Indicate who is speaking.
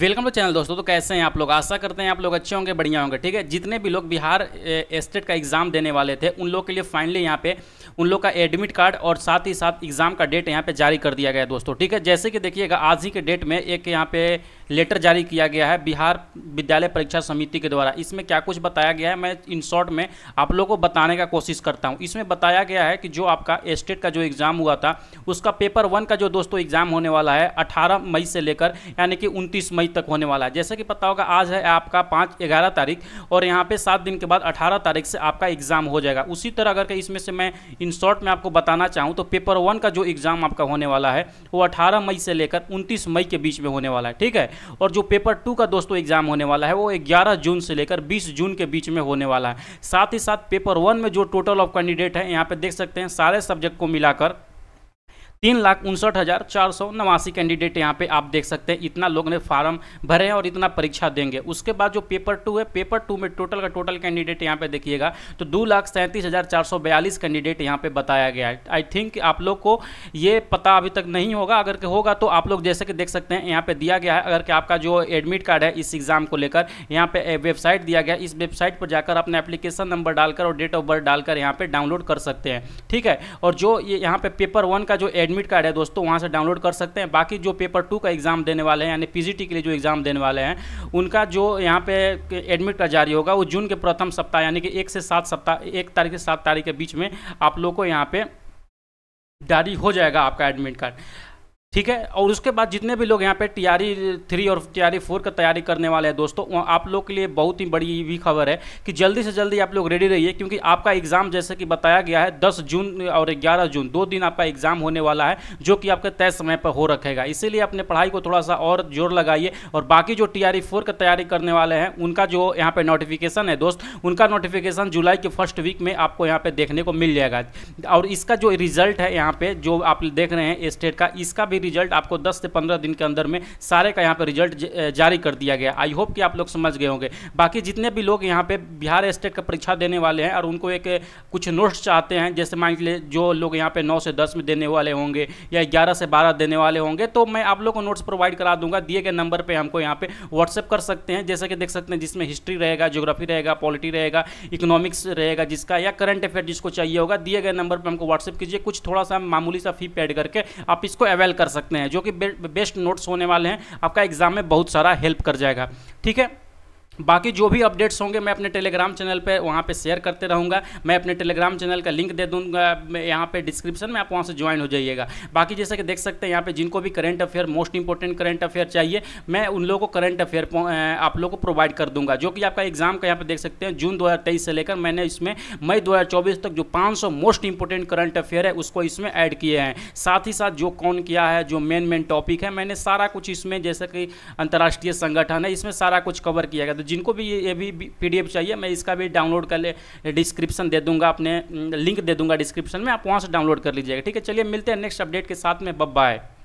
Speaker 1: welcome to channel दोस्तों तो कैसे हैं आप लोग आशा करते हैं आप लोग अच्छे होंगे बढ़िया होंगे ठीक है जितने भी लोग बिहार स्टेट का एग्ज़ाम देने वाले थे उन लोग के लिए फाइनली यहाँ पे उन लोग का एडमिट कार्ड और साथ ही साथ एग्ज़ाम का डेट यहाँ पे जारी कर दिया गया है दोस्तों ठीक है जैसे कि देखिएगा आज ही के डेट में एक यहाँ पे लेटर जारी किया गया है बिहार विद्यालय परीक्षा समिति के द्वारा इसमें क्या कुछ बताया गया है मैं इन शॉर्ट में आप लोगों को बताने का कोशिश करता हूँ इसमें बताया गया है कि जो आपका स्टेट का जो एग्ज़ाम हुआ था उसका पेपर वन का जो दोस्तों एग्ज़ाम होने वाला है अठारह मई से लेकर यानी कि उनतीस मई मई तक होने वाला है जैसे कि पता होगा आज है आपका पाँच ग्यारह तारीख और यहाँ पे सात दिन के बाद अठारह तारीख से आपका एग्जाम हो जाएगा उसी तरह अगर इसमें से मैं इन शॉर्ट में आपको बताना चाहूँ तो पेपर वन का जो एग्ज़ाम आपका होने वाला है वो अठारह मई से लेकर उनतीस मई के बीच में होने वाला है ठीक है और जो पेपर टू का दोस्तों एग्ज़ाम होने वाला है वो ग्यारह जून से लेकर बीस जून के बीच में होने वाला है साथ ही साथ पेपर वन में जो टोटल ऑफ कैंडिडेट है यहाँ पर देख सकते हैं सारे सब्जेक्ट को मिलाकर तीन लाख उनसठ हज़ार चार सौ नवासी कैंडिडेट यहाँ पे आप देख सकते हैं इतना लोग ने फॉर्म भरे हैं और इतना परीक्षा देंगे उसके बाद जो पेपर टू है पेपर टू में टोटल का टोटल कैंडिडेट यहाँ पे देखिएगा तो दो लाख सैंतीस हज़ार चार सौ बयालीस कैंडिडेट यहाँ पे बताया गया है आई थिंक आप लोग को ये पता अभी तक नहीं होगा अगर के होगा तो आप लोग जैसे कि देख सकते हैं यहाँ पर दिया गया है अगर कि आपका जो एडमिट कार्ड है इस एग्ज़ाम को लेकर यहाँ पर वेबसाइट दिया गया इस वेबसाइट पर जाकर अपने एप्लीकेशन नंबर डालकर और डेट ऑफ बर्थ डालकर यहाँ पर डाउनलोड कर सकते हैं ठीक है और जो यहाँ पर पेपर वन का जो एडमिट कार्ड है दोस्तों वहाँ से डाउनलोड कर सकते हैं बाकी जो पेपर टू का एग्ज़ाम देने वाले हैं यानी पी के लिए जो एग्ज़ाम देने वाले हैं उनका जो यहाँ पे एडमिट कार्ड जारी होगा वो जून के प्रथम सप्ताह यानी कि एक से सात सप्ताह एक तारीख से सात तारीख के बीच में आप लोग को यहाँ पे जारी हो जाएगा आपका एडमिट कार्ड ठीक है और उसके बाद जितने भी लोग यहाँ पे टीआरई थ्री e और टीआरई फोर e का तैयारी करने वाले हैं दोस्तों आप लोग के लिए बहुत ही बड़ी भी खबर है कि जल्दी से जल्दी आप लोग रेडी रहिए क्योंकि आपका एग्जाम जैसे कि बताया गया है 10 जून और 11 जून दो दिन आपका एग्जाम होने वाला है जो कि आपके तय समय पर हो रखेगा इसीलिए अपने पढ़ाई को थोड़ा सा और जोर लगाइए और बाकी जो टी आर e का तैयारी करने वाले हैं उनका जो यहाँ पर नोटिफिकेशन है दोस्त उनका नोटिफिकेशन जुलाई के फर्स्ट वीक में आपको यहाँ पर देखने को मिल जाएगा और इसका जो रिजल्ट है यहाँ पर जो आप देख रहे हैं स्टेट का इसका भी भी रिजल्ट आपको 10 से 15 दिन के अंदर में सारे का यहाँ पर रिजल्ट जारी कर दिया गया आई होप कि आप लोग समझ गए होंगे बाकी जितने भी लोग यहाँ पे बिहार स्टेट का परीक्षा देने वाले हैं और उनको एक कुछ नोट्स चाहते हैं जैसे मान लीजिए जो लोग यहाँ पे नौ से दस में देने वाले होंगे या ग्यारह से बारह देने वाले होंगे तो मैं आप लोग को नोट्स प्रोवाइड करा दूंगा दिए गए नंबर पर हमको यहाँ पे व्हाट्सअप कर सकते हैं जैसे कि देख सकते हैं जिसमें हिस्ट्री रहेगा ज्योग्राफी रहेगा पॉलिटी रहेगा इकोनॉमिक्स रहेगा जिसका या करंट अफेयर जिसको चाहिए होगा दिए गए नंबर पर हमको व्हाट्सअप कीजिए कुछ थोड़ा सा मामूली सा फी पेड करके आप इसको अवेल कर कर सकते हैं जो कि बेस्ट नोट्स होने वाले हैं आपका एग्जाम में बहुत सारा हेल्प कर जाएगा ठीक है बाकी जो भी अपडेट्स होंगे मैं अपने टेलीग्राम चैनल पे वहाँ पे शेयर करते रहूँगा मैं अपने टेलीग्राम चैनल का लिंक दे दूँगा यहाँ पे डिस्क्रिप्शन में आप वहाँ से ज्वाइन हो जाइएगा बाकी जैसा कि देख सकते हैं यहाँ पे जिनको भी current affair most important current affair चाहिए मैं उन लोगों को करंट अफेयर आप लोग को प्रोवाइड कर दूंगा जो कि आपका एग्जाम का यहाँ पर देख सकते हैं जून दो से लेकर मैंने इसमें मई दो तक जो पाँच मोस्ट इंपॉर्टेंट करंट अफेयर है उसको इसमें ऐड किए हैं साथ ही साथ जो कौन किया है जो मेन मेन टॉपिक है मैंने सारा कुछ इसमें जैसे कि अंतर्राष्ट्रीय संगठन है इसमें सारा कुछ कवर किया गया तो जिनको भी ये भी पीडीएफ चाहिए मैं इसका भी डाउनलोड कर ले डिस्क्रिप्शन दे दूंगा अपने लिंक दे दूंगा डिस्क्रिप्शन में आप वहाँ से डाउनलोड कर लीजिएगा ठीक है चलिए मिलते हैं नेक्स्ट अपडेट के साथ में बब बाय